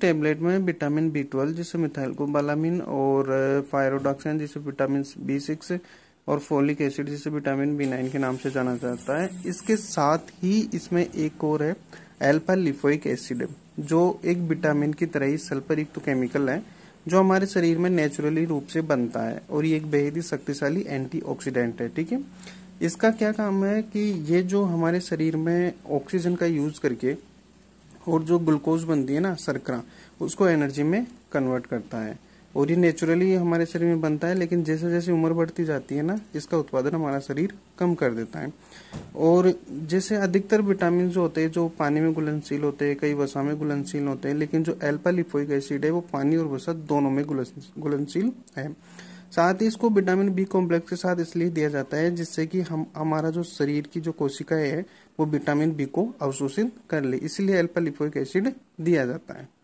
tablet में vitamin B twelve जिसे methyl बालामिन और फायरोडॉक्सन जिसे विटामिन बी सिक्स और फोलिक एसिड जिसे विटामिन बी नाइन के नाम से जाना जाता है इसके साथ ही इसमें एक और है एल्फा लिफोइक एसिड जो एक विटामिन की तरह ही सल्फर युक्त तो केमिकल है जो हमारे शरीर में नेचुरली रूप से बनता है और ये एक बेहद ही शक्तिशाली ऑक्सीडेंट है ठीक है इसका क्या काम है कि ये जो हमारे शरीर में ऑक्सीजन का यूज करके और जो ग्लूकोज बनती है ना सरकरा उसको एनर्जी में कन्वर्ट करता है और ये नेचुरली हमारे शरीर में बनता है लेकिन जैसे जैसे उम्र बढ़ती जाती है ना इसका उत्पादन हमारा शरीर कम कर देता है और जैसे अधिकतर विटामिन जो होते हैं जो पानी में घुलनशील होते हैं कई वसा में घुलनशील होते हैं लेकिन जो एल्पा लिपोइक एसिड है वो पानी और वसा दोनों में घुलनशील है साथ ही इसको विटामिन बी कॉम्प्लेक्स के साथ इसलिए दिया जाता है जिससे कि हम हमारा जो शरीर की जो कोशिकाएं है वो विटामिन बी को अवशोषित कर ले इसलिए एल्पा लिपोइक एसिड दिया जाता है